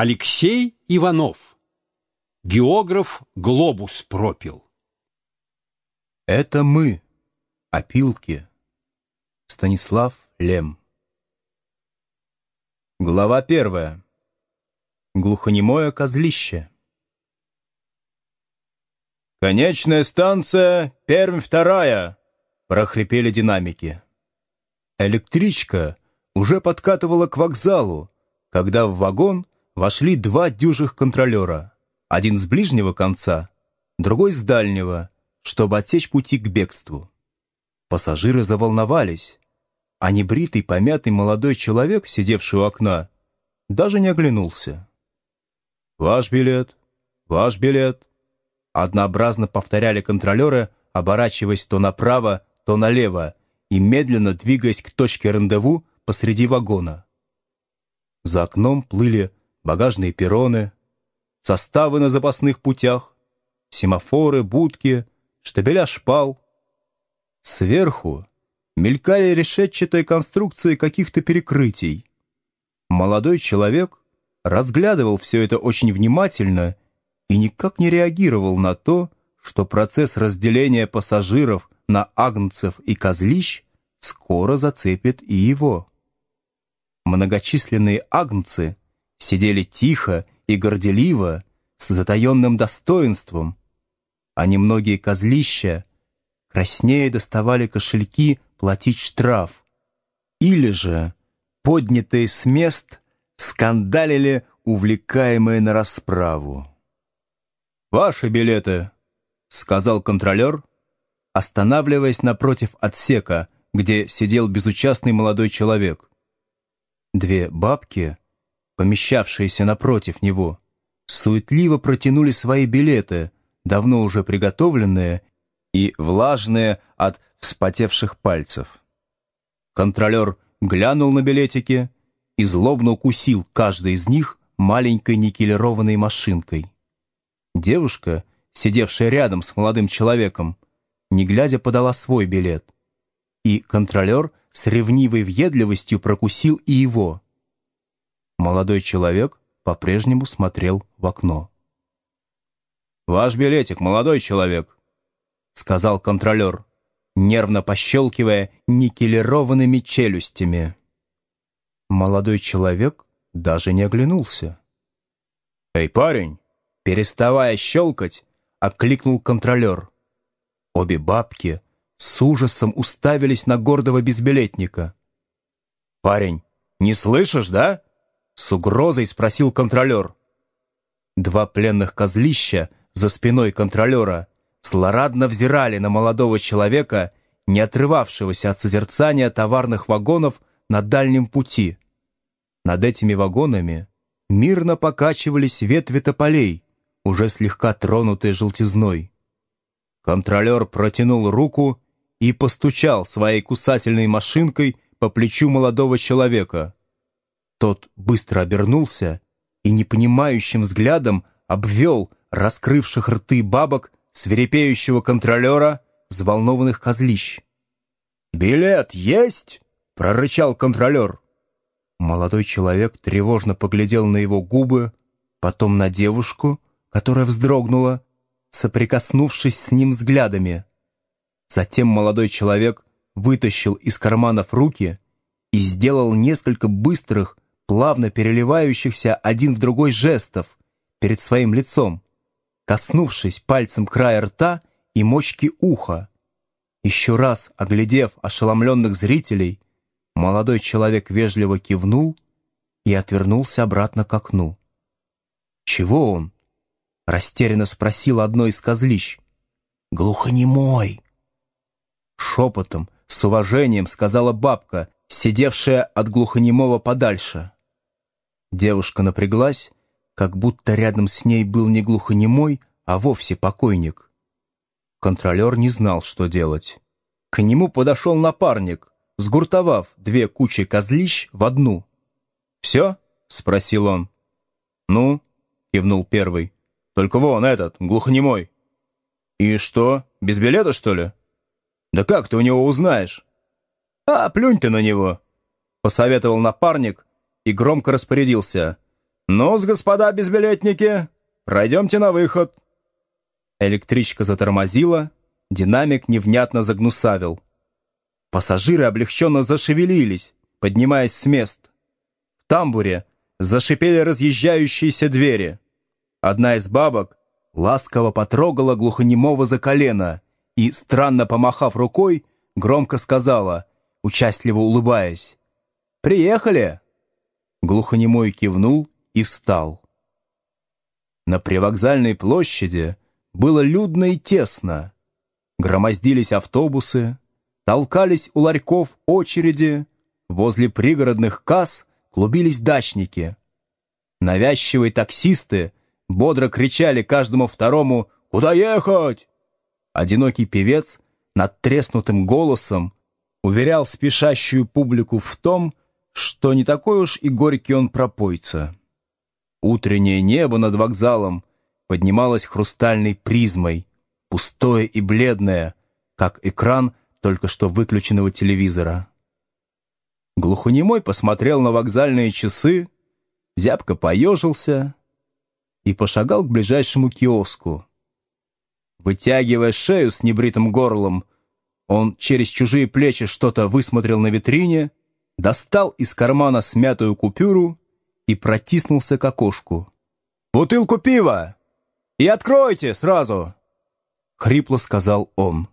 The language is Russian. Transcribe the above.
Алексей Иванов. Географ глобус пропил. Это мы, опилки. Станислав Лем. Глава первая. Глухонемое козлище. «Конечная станция, Пермь вторая!» — прохрипели динамики. Электричка уже подкатывала к вокзалу, когда в вагон вошли два дюжих контролера, один с ближнего конца, другой с дальнего, чтобы отсечь пути к бегству. Пассажиры заволновались, а небритый, помятый молодой человек, сидевший у окна, даже не оглянулся. «Ваш билет! Ваш билет!» Однообразно повторяли контролеры, оборачиваясь то направо, то налево и медленно двигаясь к точке рандеву посреди вагона. За окном плыли багажные перроны, составы на запасных путях, семафоры, будки, штабеля шпал. Сверху мелькали решетчатые конструкции каких-то перекрытий. Молодой человек разглядывал все это очень внимательно и никак не реагировал на то, что процесс разделения пассажиров на агнцев и козлищ скоро зацепит и его. Многочисленные агнцы сидели тихо и горделиво, с затаенным достоинством, а немногие козлища краснее доставали кошельки платить штраф, или же, поднятые с мест, скандалили увлекаемые на расправу. «Ваши билеты!» — сказал контролер, останавливаясь напротив отсека, где сидел безучастный молодой человек. Две бабки помещавшиеся напротив него, суетливо протянули свои билеты, давно уже приготовленные и влажные от вспотевших пальцев. Контролер глянул на билетики и злобно укусил каждый из них маленькой никелированной машинкой. Девушка, сидевшая рядом с молодым человеком, не глядя подала свой билет. И контролер с ревнивой въедливостью прокусил и его молодой человек по-прежнему смотрел в окно. «Ваш билетик, молодой человек», — сказал контролер, нервно пощелкивая никелированными челюстями. Молодой человек даже не оглянулся. «Эй, парень!» — переставая щелкать, окликнул контролер. Обе бабки с ужасом уставились на гордого безбилетника. «Парень, не слышишь, да?» С угрозой спросил контролер. Два пленных козлища за спиной контролера злорадно взирали на молодого человека, не отрывавшегося от созерцания товарных вагонов на дальнем пути. Над этими вагонами мирно покачивались ветви тополей, уже слегка тронутые желтизной. Контролер протянул руку и постучал своей кусательной машинкой по плечу молодого человека. Тот быстро обернулся и непонимающим взглядом обвел раскрывших рты бабок, свирепеющего контролера, взволнованных козлищ. «Билет есть?» — прорычал контролер. Молодой человек тревожно поглядел на его губы, потом на девушку, которая вздрогнула, соприкоснувшись с ним взглядами. Затем молодой человек вытащил из карманов руки и сделал несколько быстрых, плавно переливающихся один в другой жестов перед своим лицом, коснувшись пальцем края рта и мочки уха. Еще раз оглядев ошеломленных зрителей, молодой человек вежливо кивнул и отвернулся обратно к окну. «Чего он?» — растерянно спросил одно из козлищ. «Глухонемой!» Шепотом, с уважением сказала бабка, сидевшая от глухонемого подальше. Девушка напряглась, как будто рядом с ней был не глухонемой, а вовсе покойник. Контролер не знал, что делать. К нему подошел напарник, сгуртовав две кучи козлищ в одну. «Все?» — спросил он. «Ну?» — кивнул первый. «Только вон этот, глухонемой». «И что, без билета, что ли?» «Да как ты у него узнаешь?» «А, плюнь ты на него!» — посоветовал напарник, и громко распорядился. ну господа безбилетники, пройдемте на выход». Электричка затормозила, динамик невнятно загнусавил. Пассажиры облегченно зашевелились, поднимаясь с мест. В тамбуре зашипели разъезжающиеся двери. Одна из бабок ласково потрогала глухонемого за колено и, странно помахав рукой, громко сказала, участливо улыбаясь, «Приехали!» Глухонемой кивнул и встал. На привокзальной площади было людно и тесно. Громоздились автобусы, толкались у ларьков очереди, возле пригородных касс клубились дачники. Навязчивые таксисты бодро кричали каждому второму «Куда ехать?». Одинокий певец над треснутым голосом уверял спешащую публику в том, что не такой уж и горький он пропойца. Утреннее небо над вокзалом поднималось хрустальной призмой, пустое и бледное, как экран только что выключенного телевизора. Глухонемой посмотрел на вокзальные часы, зябко поежился и пошагал к ближайшему киоску. Вытягивая шею с небритым горлом, он через чужие плечи что-то высмотрел на витрине — достал из кармана смятую купюру и протиснулся к окошку. «Бутылку пива! И откройте сразу!» — хрипло сказал он.